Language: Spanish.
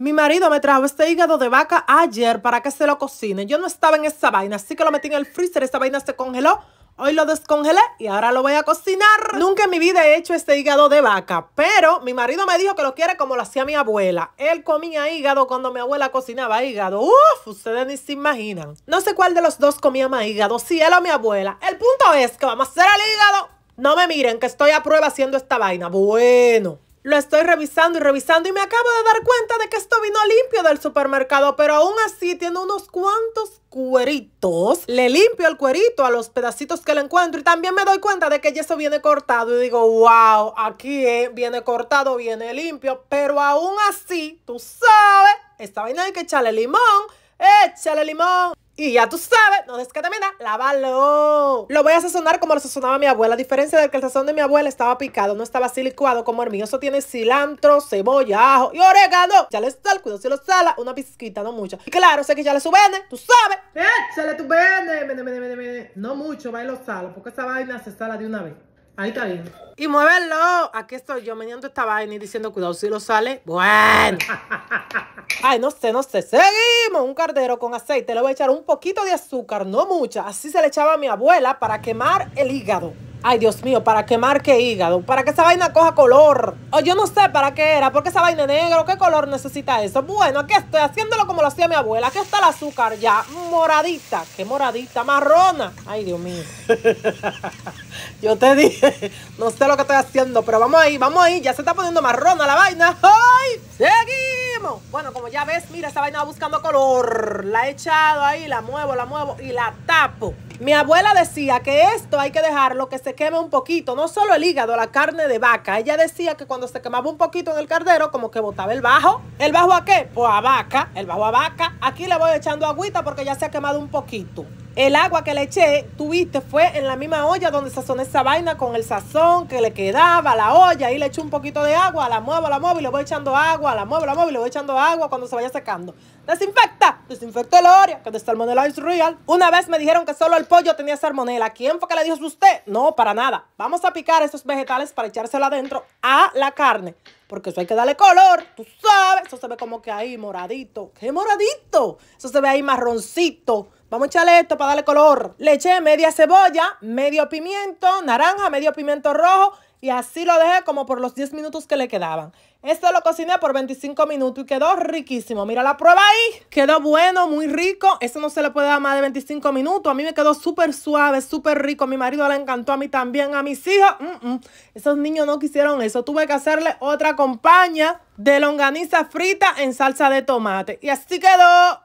Mi marido me trajo este hígado de vaca ayer para que se lo cocine. Yo no estaba en esa vaina, así que lo metí en el freezer. Esa vaina se congeló. Hoy lo descongelé y ahora lo voy a cocinar. Nunca en mi vida he hecho este hígado de vaca, pero mi marido me dijo que lo quiere como lo hacía mi abuela. Él comía hígado cuando mi abuela cocinaba hígado. Uf, ustedes ni se imaginan. No sé cuál de los dos comía más hígado, si él o mi abuela. El punto es que vamos a hacer el hígado. No me miren que estoy a prueba haciendo esta vaina. Bueno. Lo estoy revisando y revisando y me acabo de dar cuenta de que esto vino limpio del supermercado, pero aún así tiene unos cuantos cueritos. Le limpio el cuerito a los pedacitos que le encuentro y también me doy cuenta de que eso viene cortado y digo, wow, aquí eh, viene cortado, viene limpio, pero aún así, tú sabes, esta vaina hay que echarle limón, échale limón. Y ya tú sabes, no descatamina, lávalo. Lo voy a sazonar como lo sazonaba mi abuela. A diferencia de que el sazón de mi abuela estaba picado, no estaba así licuado como el mío. Eso tiene cilantro, cebolla, ajo y orégano. Ya le sal cuidado si lo sala, una pizquita, no mucha. Y claro, sé que ya le suben tú sabes. Échale tu vene, vene, vene, vene, No mucho, va y lo salo, porque esta vaina se sala de una vez. Ahí está bien. Y muévelo. Aquí estoy yo meneando esta vaina y diciendo, cuidado si lo sale. Bueno. Ay, no sé, no sé. Seguimos. Un cardero con aceite. Le voy a echar un poquito de azúcar, no mucha. Así se le echaba a mi abuela para quemar el hígado. Ay, Dios mío, ¿para quemar qué hígado? ¿Para que esa vaina coja color? O oh, yo no sé para qué era, porque esa vaina es negro, ¿qué color necesita eso? Bueno, aquí estoy haciéndolo como lo hacía mi abuela. Aquí está el azúcar ya, moradita. ¿Qué moradita? Marrona. Ay, Dios mío. yo te dije, no sé lo que estoy haciendo, pero vamos ahí, vamos ahí. Ya se está poniendo marrona la vaina. ¡Ay! ¡Seguí! Bueno, como ya ves, mira, esta vaina buscando color. La he echado ahí, la muevo, la muevo y la tapo. Mi abuela decía que esto hay que dejarlo que se queme un poquito, no solo el hígado, la carne de vaca. Ella decía que cuando se quemaba un poquito en el cardero, como que botaba el bajo. ¿El bajo a qué? Pues a vaca, el bajo a vaca. Aquí le voy echando agüita porque ya se ha quemado un poquito el agua que le eché, tuviste, fue en la misma olla donde sazoné esa vaina con el sazón que le quedaba, la olla, ahí le eché un poquito de agua, la muevo, la muevo y le voy echando agua, la muevo, la muevo y le voy echando agua cuando se vaya secando. Desinfecta, desinfecta el olla, que de salmonella es real. Una vez me dijeron que solo el pollo tenía salmonela. ¿Quién fue que le dijo a usted? No, para nada. Vamos a picar esos vegetales para echárselo adentro a la carne. Porque eso hay que darle color, tú sabes. Eso se ve como que ahí moradito. ¿Qué moradito? Eso se ve ahí marroncito Vamos a echarle esto para darle color. Le eché media cebolla, medio pimiento naranja, medio pimiento rojo y así lo dejé como por los 10 minutos que le quedaban. Esto lo cociné por 25 minutos y quedó riquísimo. Mira la prueba ahí. Quedó bueno, muy rico. Eso no se le puede dar más de 25 minutos. A mí me quedó súper suave, súper rico. mi marido le encantó, a mí también, a mis hijos. Esos niños no quisieron eso. Tuve que hacerle otra compañía de longaniza frita en salsa de tomate. Y así quedó.